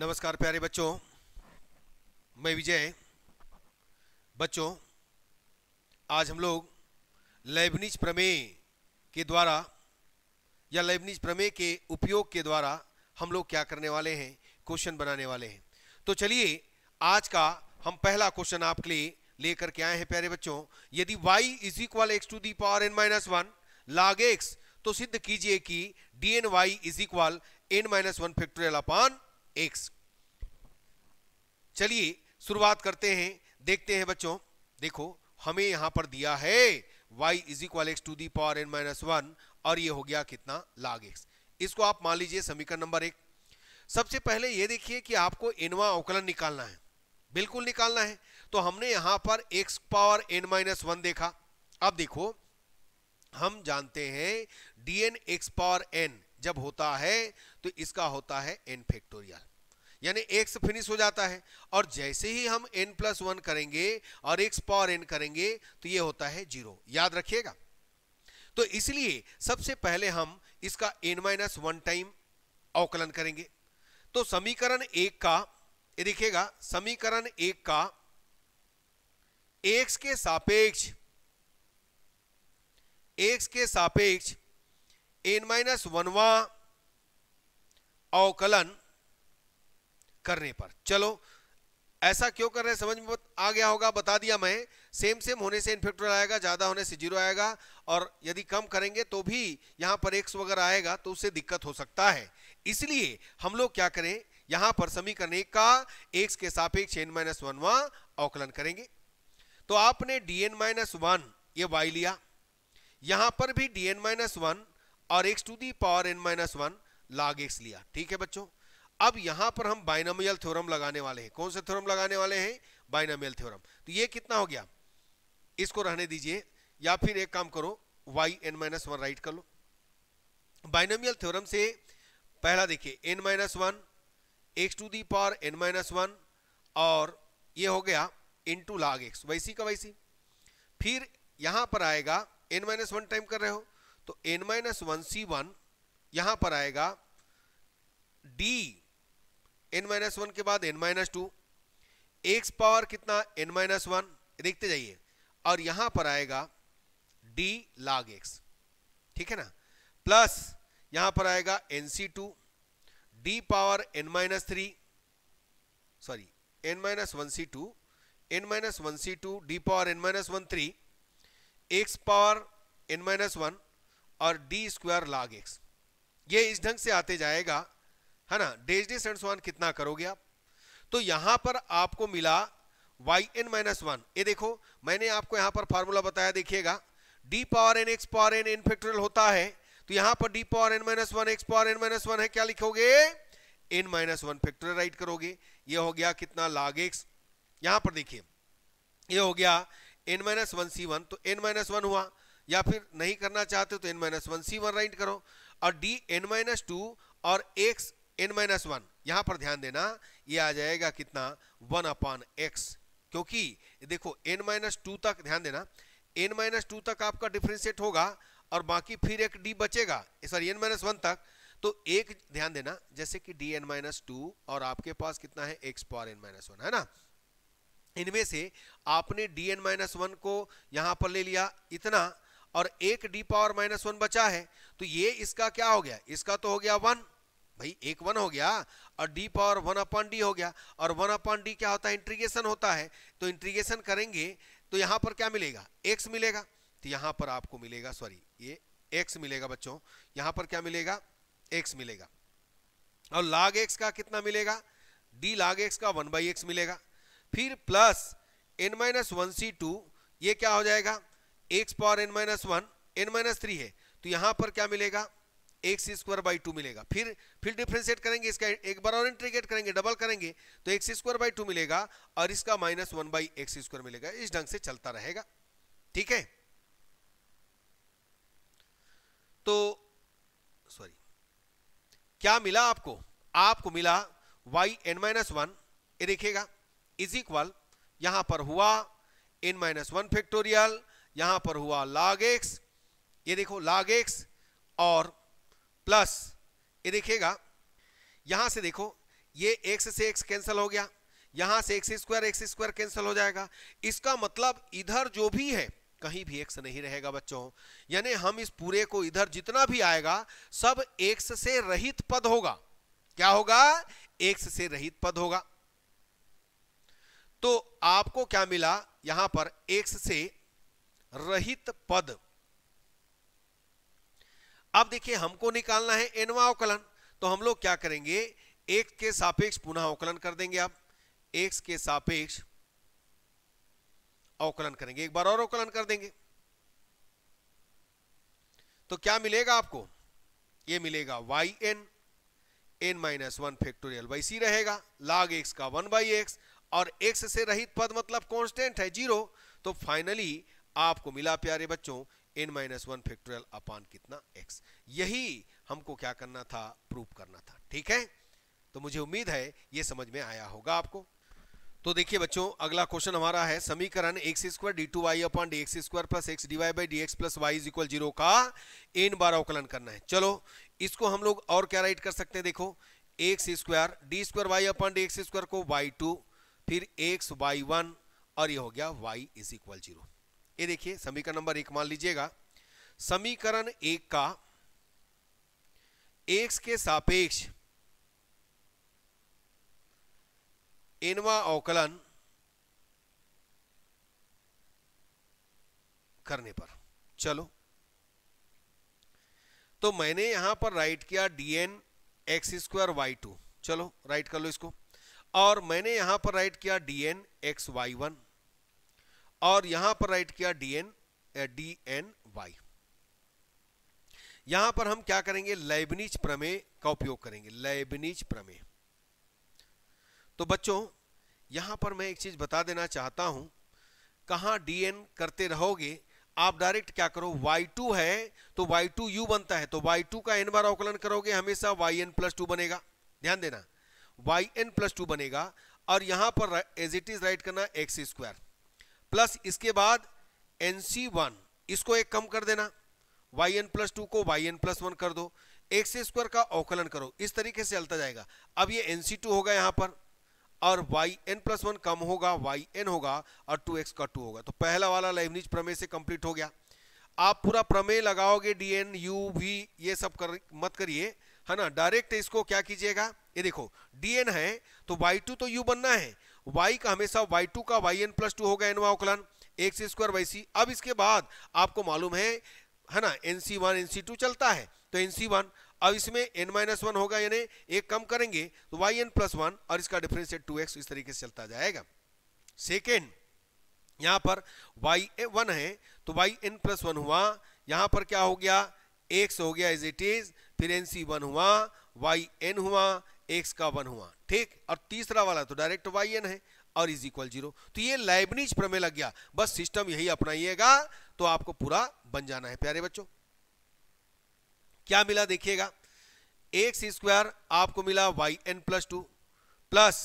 नमस्कार प्यारे बच्चों मैं विजय बच्चों आज हम लोग लेबनिज प्रमेय के द्वारा या लेबनिज प्रमेय के उपयोग के द्वारा हम लोग क्या करने वाले हैं क्वेश्चन बनाने वाले हैं तो चलिए आज का हम पहला क्वेश्चन आपके लिए लेकर के आए हैं प्यारे बच्चों यदि y is equal x to the power N minus one log x तो सिद्ध कीजिए कि D N Y is equal N minus one factorial upon x चलिए शुरुआत करते हैं देखते हैं बच्चों देखो हमें यहां पर दिया है y is equal x to the power N minus one और ये हो गया कितना लाग एक्स इसको आप मान लीजिए समीकरण नंबर एक सबसे पहले ये देखिए कि आपको एनवा अवकलन निकालना है बिल्कुल निकालना है तो हमने यहां पर x power N minus one देखा अब देखो हम जानते हैं एन एक्स पावर एन जब होता है तो इसका होता है एन फैक्टोरियल यानी एक्स फिनिश हो जाता है और जैसे ही हम एन प्लस वन करेंगे और एक्स पावर एन करेंगे तो ये होता है जीरो याद रखिएगा तो इसलिए सबसे पहले हम इसका एन माइनस वन टाइम अवकलन करेंगे तो समीकरण एक का ये देखिएगा समीकरण एक का एक्स के सापेक्ष एक्स के सापेक्ष एन माइनस वनवा अवकलन करने पर चलो ऐसा क्यों कर रहे हैं समझ में आ गया होगा बता दिया मैं सेम सेम होने से इन्फेक्टर आएगा ज़्यादा होने से जीरो आएगा और यदि कम करेंगे तो भी यहां पर एक्स वगैरह आएगा तो उससे दिक्कत हो सकता है इसलिए हम लोग क्या करें यहां पर समीकरण एक का एक्स के सापेक्ष एन माइनस वन वनवा अवकलन करेंगे तो आपने डी एन माइनस वन ये वाई लिया यहां पर भी डी एन माइनस वन और x to the power N minus one log x लिया ठीक है बच्चों अब यहां पर हम बाइनोमियल थ्योरम लगाने वाले हैं कौन से थ्योरम लगाने वाले हैं बाइनोमियल थ्योरम तो ये कितना हो गया इसको रहने दीजिए या फिर एक काम करो Y N minus one write कर लो बाइनोमियल थ्योरम से पहला देखिए n minus one x to the power N minus one और ये हो गया इन टू लाग एक्स वैसी का वैसी फिर यहां पर आएगा एन माइनस वन टाइम कर रहे हो तो N minus one C one यहां पर आएगा डी एन माइनस वन के बाद N minus two x power कितना एन माइनस वन देखते जाइए और यहां पर आएगा डी लाग एक्स ठीक है ना प्लस यहां पर आएगा एन सी two D power N minus three sorry N minus one C two N minus one C two D power N minus one three x power N minus one और D square log x ये इस ढंग से आते जाएगा है ना days डेजनेस and one कितना करोगे आप तो यहां पर आपको मिला वाई एन माइनस वन ये देखो मैंने आपको यहां पर फॉर्मूला बताया देखिएगा D power N x power N N factorial होता है तो यहां पर D power N minus one x power N minus one है क्या लिखोगे N minus one factorial write करोगे ये हो गया कितना लाग एक्स यहां पर देखिए ये हो गया N minus one C one तो एन माइनस वन हुआ या फिर नहीं करना चाहते तो N minus one C one write करो और डी एन माइनस टू और एक्स एन माइनस वन यहां पर ध्यान देना ये आ जाएगा कितना वन अपॉन एक्स क्योंकि देखो एन माइनस टू तक ध्यान देना एन माइनस टू तक आपका डिफ्रेंशिएट होगा और बाकी फिर एक डी बचेगा सॉरी एन माइनस वन तक तो एक ध्यान देना जैसे कि डी एन माइनस टू और आपके पास कितना है x power N minus one है ना इनमें से आपने डी एन माइनस वन को यहां पर ले लिया इतना और एक डी पावर माइनस वन बचा है तो ये इसका क्या हो गया इसका तो हो गया वन भाई एक वन हो गया और D power one upon D हो गया और वन अपॉन डी क्या होता है इंट्रीगेशन होता है तो इंट्रीगेशन करेंगे तो यहां पर क्या मिलेगा एक्स मिलेगा तो यहां पर आपको मिलेगा सॉरी ये एक्स मिलेगा बच्चों यहां पर क्या मिलेगा एक्स मिलेगा और लाग एक्स का कितना मिलेगा डी लाग एक्स का वन बाई एक्स मिलेगा फिर plus N minus one C two ये क्या हो जाएगा x power N minus one N minus three है तो यहां पर क्या मिलेगा एक सी स्क्वायर बाई टू मिलेगा फिर फिर डिफ्रेंशिएट करेंगे इसका एक बार और इंटीग्रेट करेंगे डबल करेंगे तो एक सी स्क्वायर बाई टू मिलेगा और इसका माइनस वन बाई एक सी स्क्वायर मिलेगा इस ढंग से चलता रहेगा ठीक है तो सॉरी क्या मिला आपको आपको मिला वाई एन माइनस वन ये देखिएगा इज इक्वल यहां पर हुआ एन माइनस वन फैक्टोरियल यहां पर हुआ लाग एक्स ये देखो लाग एक्स और प्लस ये देखिएगा यहां से देखो ये एक्स से एक्स कैंसिल हो गया यहां से x square x square cancel हो जाएगा इसका मतलब इधर जो भी है कहीं भी एक्स नहीं रहेगा बच्चों यानी हम इस पूरे को इधर जितना भी आएगा सब एक्स से रहित पद होगा क्या होगा एक्स से रहित पद होगा तो आपको क्या मिला यहां पर एक्स से रहित पद अब देखिए हमको निकालना है एनवा अवकलन तो हम लोग क्या करेंगे एक्स के सापेक्ष पुनः अवकलन कर देंगे आप एक्स के सापेक्ष अवकलन करेंगे एक बार और अवकलन कर देंगे तो क्या मिलेगा आपको ये मिलेगा Y N N minus one factorial by C रहेगा लाग एक्स का वन बाई एक्स और एक्स से रहित पद मतलब कांस्टेंट है जीरो तो फाइनली आपको मिला प्यारे बच्चों N minus one factorial upon कितना एक्स यही हमको क्या करना था प्रूफ करना था ठीक है तो मुझे उम्मीद है ये समझ में आया होगा आपको तो देखिए बच्चों अगला क्वेश्चन हमारा है समीकरण x square D two Y upon D X square plus X D Y by D X plus Y is equal zero का एन बार अवकलन करना है चलो इसको हम लोग और क्या राइट कर सकते हैं देखो x square D square Y upon D X square को वाई टू फिर एक्स वाई वन और ये हो गया वाई इज इक्वल जीरो ये देखिए समीकरण नंबर एक मान लीजिएगा समीकरण एक का एक्स के सापेक्ष इनवा अवकलन करने पर चलो तो मैंने यहां पर राइट किया D N x square Y two चलो राइट कर लो इसको और मैंने यहां पर राइट किया डीएन एक्स वाई वन और यहां पर राइट किया D N D N Y यहां पर हम क्या करेंगे लाइबनिज प्रमेय का उपयोग करेंगे लाइबनिज प्रमेय तो बच्चों यहां पर मैं एक चीज बता देना चाहता हूं कहां डीएन करते रहोगे आप डायरेक्ट क्या करो y2 है तो y2 u बनता है तो y2 का n बार अवकलन करोगे हमेशा yn प्लस टू बनेगा ध्यान देना yn प्लस टू बनेगा और यहां पर एज इट इज राइट करना एक्स स्क्वायर प्लस इसके बाद एन इसको एक कम कर देना वाई एन प्लस टू को वाई एन प्लस वन कर दो एक्स स्क्वायर का अवकलन करो इस तरीके से चलता जाएगा अब ये एन सी टू होगा यहाँ पर और वाई एन प्लस वन कम होगा वाई एन होगा और टू एक्स का टू होगा तो पहला वाला लाइवनिज प्रमेय से कंप्लीट हो गया आप पूरा प्रमेय लगाओगे डी एन यू वी ये सब कर मत करिए है ना डायरेक्ट इसको क्या कीजिएगा ये देखो डी एन है तो वाई टू तो यू बनना है y का हमेशा y2 का yn प्लस टू होगा एनवा एक सी स्क्वायर वाई सी अब इसके बाद आपको मालूम है है ना एन सी वन एन सी टू चलता है तो एन सी वन अब इसमें एन माइनस वन होगा यानी एक कम करेंगे तो वाई एन प्लस वन और इसका डिफरेंस है टू एक्स इस तरीके से चलता जाएगा सेकेंड यहाँ पर वाई वन है तो वाई एन प्लस वन हुआ यहाँ पर क्या हो गया एक्स हो गया एज इट इज फिर एन सी वन हुआ वाई एन हुआ एक्स का वन हुआ ठीक और तीसरा वाला तो डायरेक्ट वाई एन है और इज इक्वल जीरो तो ये लाइबनिज प्रमेय लग गया बस सिस्टम यही अपनाइएगा तो आपको पूरा बन जाना है प्यारे बच्चों क्या मिला देखिएगा एक्स स्क्वायर आपको मिला Y N plus two plus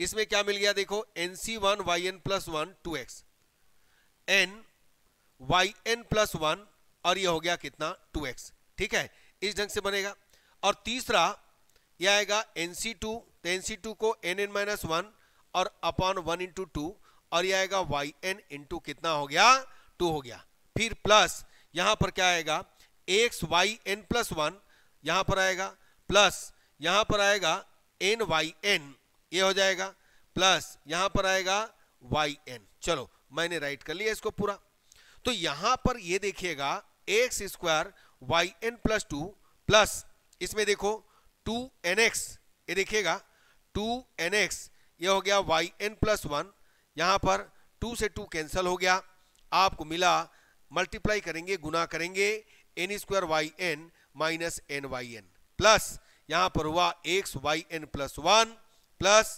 इसमें क्या मिल गया देखो एन सी one Y N plus one two X N Y N plus one और ये हो गया कितना टू एक्स ठीक है इस ढंग से बनेगा और तीसरा यह आएगा एन सी टू तो एन सी टू को एन एन माइनस वन और अपॉन वन इंटू टू और यह आएगा वाई एन इंटू कितना हो गया टू हो गया फिर प्लस यहां पर क्या आएगा X Y N plus one यहां पर आएगा प्लस यहां पर आएगा एन वाई एन ये हो जाएगा प्लस यहां पर आएगा वाई एन चलो मैंने राइट कर लिया इसको पूरा तो यहां पर ये देखिएगा X square Y N plus two plus इसमें देखो टू एन एक्स ये देखिएगा टू एन एक्स ये हो गया वाई एन प्लस वन यहाँ पर टू से टू कैंसिल हो गया आपको मिला मल्टीप्लाई करेंगे गुना करेंगे N square Y N minus N Y N plus यहाँ पर हुआ X Y N plus one plus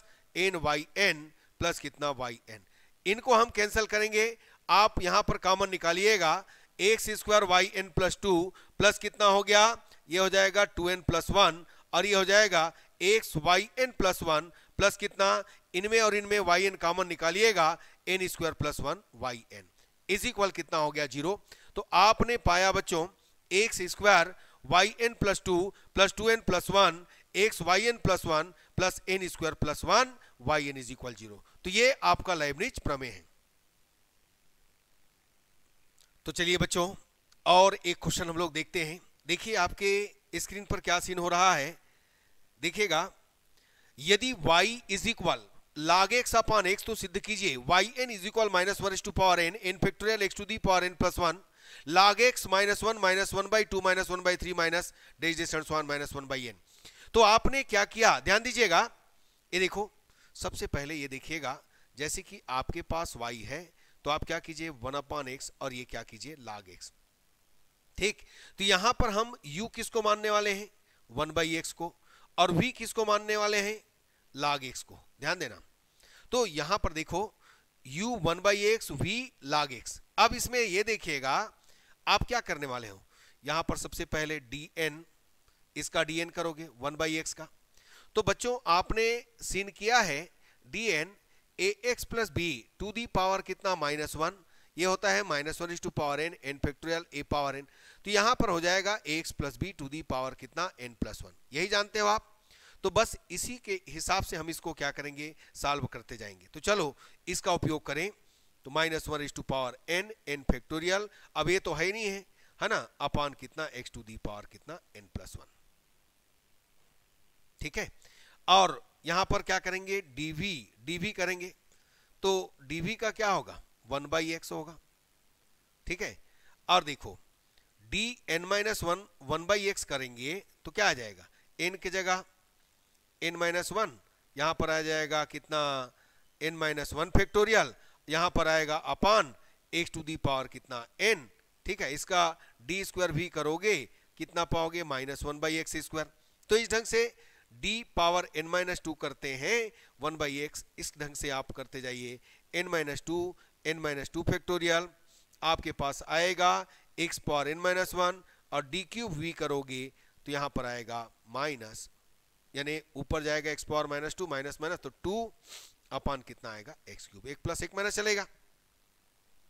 N Y N plus कितना वाई एन इनको हम कैंसिल करेंगे आप यहाँ पर कॉमन निकालिएगा x square Y N plus two plus कितना हो गया ये हो जाएगा टू एन प्लस वन और ये हो जाएगा X Y N plus one plus कितना इनमें और इनमें वाई एन कॉमन निकालिएगा N square plus one Y N is equal कितना हो गया जीरो तो आपने पाया बच्चों x square Y N plus two plus two N plus one X Y N plus one plus N square plus one Y N is equal zero तो ये आपका लाइब्रेज प्रमेय है तो चलिए बच्चों और एक क्वेश्चन हम लोग देखते हैं देखिए आपके स्क्रीन पर क्या सीन हो रहा है देखिएगा यदि y is equal log x upon x तो सिद्ध कीजिए Y N is equal minus one x to power N N factorial x to the power N plus one log x minus one minus one by two minus one by three minus dash one minus one by N तो आपने क्या किया ध्यान दीजिएगा ये देखो सबसे पहले ये देखिएगा जैसे कि आपके पास y है तो आप क्या कीजिए वन अपॉन एक्स और ये क्या कीजिए लाग एक्स ठीक तो यहां पर हम u किसको मानने वाले हैं वन बाई एक्स को और वी किसको मानने वाले हैं लाग एक्स को ध्यान देना तो यहां पर देखो u one by x V log x अब इसमें यह देखिएगा आप क्या करने वाले हो यहां पर सबसे पहले डी एन इसका एन करोगे वन बाई एक्स का तो बच्चों आपने सीन किया है N A x plus B to the power कितना माइनस वन ये होता है minus one is to power N N factorial A power N तो यहाँ पर हो जाएगा X plus B to the power कितना एन प्लस वन यही जानते हो आप तो बस इसी के हिसाब से हम इसको क्या करेंगे सॉल्व करते जाएंगे तो चलो इसका उपयोग करें तो minus one is to power N N factorial अब ये तो है ही नहीं है है ना अपान कितना एक्स टू दी पावर कितना एन प्लस वन ठीक है और यहां पर क्या करेंगे डीवी डीवी करेंगे तो डीवी का क्या होगा वन बाई एक्स होगा ठीक है और देखो d N minus one one by x करेंगे तो क्या आ जाएगा एन की जगह एन माइनस वन यहाँ पर आ जाएगा कितना एन माइनस वन फैक्टोरियल यहाँ पर आएगा upon x to the power कितना एन ठीक है इसका डी स्क्वायर भी करोगे कितना पाओगे minus one by x square तो इस ढंग से d power N minus two करते हैं वन बाई एक्स इस ढंग से आप करते जाइए n minus two N minus two factorial आपके पास आएगा x power N minus one और डी क्यूब वी करोगे तो यहाँ पर आएगा माइनस यानी ऊपर जाएगा x power minus two minus minus तो टू अपान कितना आएगा एक्स क्यूब एक प्लस एक माइनस चलेगा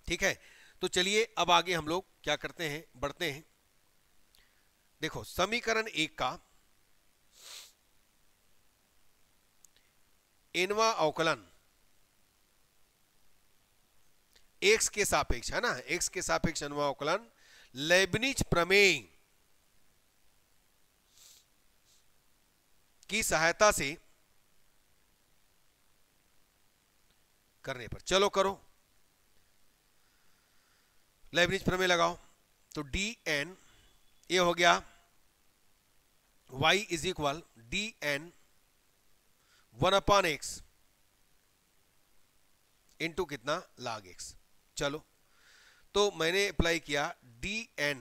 ठीक है तो चलिए अब आगे हम लोग क्या करते हैं बढ़ते हैं देखो समीकरण एक का एनवा अवकलन एक्स के सापेक्ष है ना एक्स के सापेक्ष अनुमावकलन लेबनिज प्रमेय की सहायता से करने पर चलो करो लेबनिज प्रमेय लगाओ तो डी एन ये हो गया y is equal d n one upon x into कितना लाग एक्स चलो तो मैंने अप्लाई किया डी एन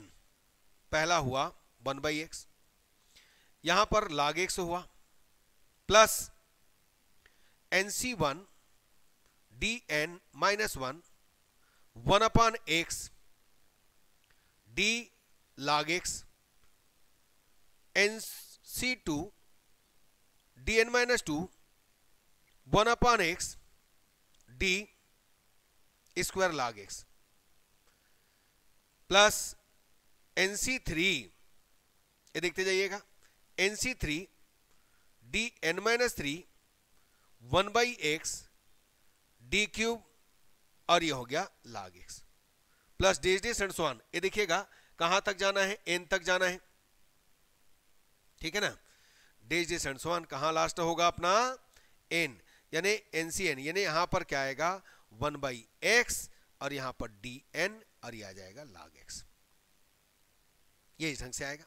पहला हुआ वन बाई एक्स यहां पर लाग एक्स हुआ प्लस एन सी one d N minus one one upon x d log x n सी two d N minus two one upon x d square log x plus n c three ये देखते जाइएगा n c three d N minus three one by x d cube और ये हो गया log x plus dash dash and ये देखिएगा कहां तक जाना है एन तक जाना है ठीक है ना डेज डेज एंड कहां लास्ट होगा अपना एन यानी एनसीएन यानी यहां पर क्या आएगा वन बाई एक्स और यहां पर डी एन और यह आ जाएगा लाग एक्स यही ढंग से आएगा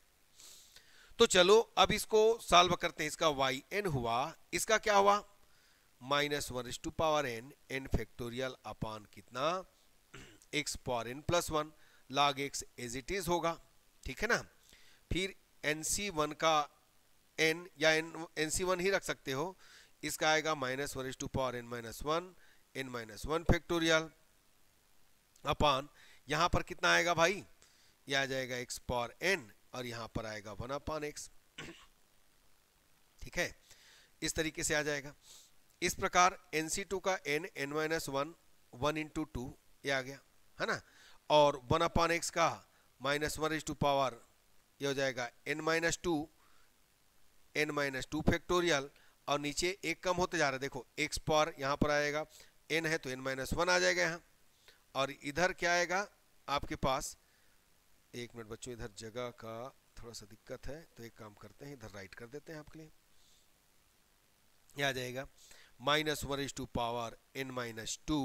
तो चलो अब इसको सॉल्व करते हैं इसका वाई एन हुआ इसका क्या हुआ minus one is to power N N factorial upon कितना x power N plus one log x as it is होगा ठीक है ना फिर एन सी वन का एन या एन एन सी वन ही रख सकते हो इसका आएगा minus one is to power N minus one N minus one factorial upon यहाँ पर कितना आएगा भाई ये आ जाएगा एक्स पावर एन और यहाँ पर आएगा वन अपॉन एक्स ठीक है इस तरीके से आ जाएगा इस प्रकार एन सी टू का n N minus one one into two ये आ गया है ना और वन अपॉन एक्स का minus one is to power ये हो जाएगा n minus two N minus two factorial और नीचे एक कम होते जा रहा है देखो एक्स पावर यहाँ पर आएगा एन है तो एन माइनस वन आ जाएगा यहाँ और इधर क्या आएगा आपके पास एक मिनट बच्चों इधर जगह का थोड़ा सा दिक्कत है तो एक काम करते हैं इधर राइट कर देते हैं आपके लिए यह आ जाएगा minus one is to power N minus two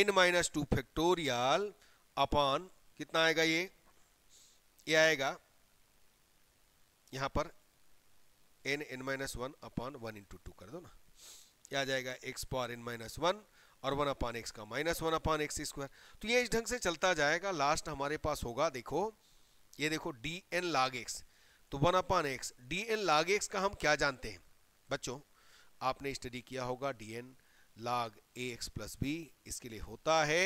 N minus two factorial upon कितना आएगा ये ये आएगा यहाँ पर n N minus one upon one into two कर दो ना यह आ जाएगा x power n minus one और वन अपान एक्स का minus one upon x square तो ये इस ढंग से चलता जाएगा लास्ट हमारे पास होगा देखो ये देखो डी एन लाग एक्स तो one upon x d n log x का हम क्या जानते हैं बच्चों आपने स्टडी किया होगा डी एन लाग ए एक्स प्लस बी इसके लिए होता है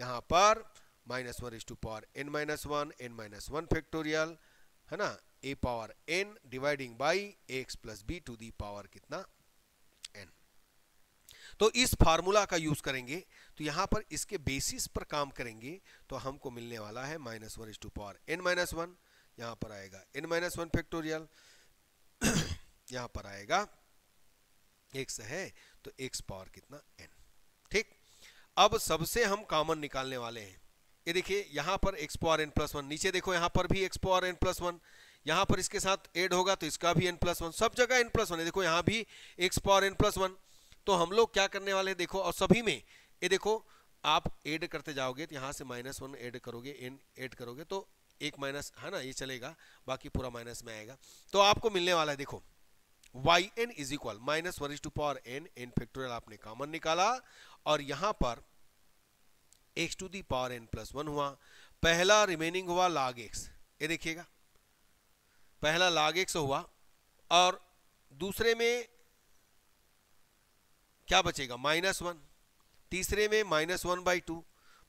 यहाँ पर minus one is to power N minus one N minus one factorial है ना a power n dividing by a x plus B to the power कितना तो इस फार्मूला का यूज करेंगे तो यहां पर इसके बेसिस पर काम करेंगे तो हमको मिलने वाला है minus one is to power N minus one यहां पर आएगा एन माइनस वन फैक्टोरियल यहां पर आएगा एक्स है तो एक्स पावर कितना एन ठीक अब सबसे हम कॉमन निकालने वाले हैं ये देखिए यहां पर x power N plus one नीचे देखो यहां पर भी x power N plus one यहां पर इसके साथ एड होगा तो इसका भी एन प्लस वन सब जगह एन प्लस वन देखो यहां भी x power N plus one तो हम लोग क्या करने वाले हैं देखो और सभी में ये देखो आप ऐड करते जाओगे तो यहाँ से माइनस वन एड करोगे एन ऐड करोगे तो एक माइनस है ना ये चलेगा बाकी पूरा माइनस में आएगा तो आपको मिलने वाला है देखो y N is equal minus one is to power N N factorial आपने कॉमन निकाला और यहाँ पर x to the power N plus one हुआ पहला रिमेनिंग हुआ लाग एक्स ये देखिएगा पहला लाग एक्स हुआ और दूसरे में क्या बचेगा माइनस वन तीसरे में minus one by two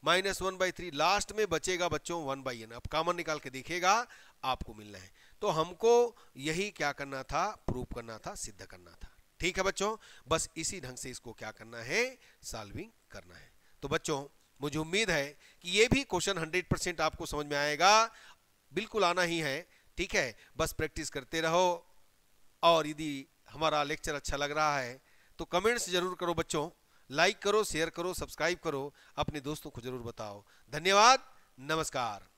minus one by three last में बचेगा बच्चों वन बाई एन अब कामन निकाल के देखेगा आपको मिलना है तो हमको यही क्या करना था प्रूव करना था सिद्ध करना था ठीक है बच्चों बस इसी ढंग से इसको क्या करना है सॉल्विंग करना है तो बच्चों मुझे उम्मीद है कि ये भी क्वेश्चन हंड्रेड परसेंट आपको समझ में आएगा बिल्कुल आना ही है ठीक है बस प्रैक्टिस करते रहो और यदि हमारा लेक्चर अच्छा लग रहा है तो कमेंट्स जरूर करो बच्चों लाइक करो शेयर करो सब्सक्राइब करो अपने दोस्तों को जरूर बताओ धन्यवाद नमस्कार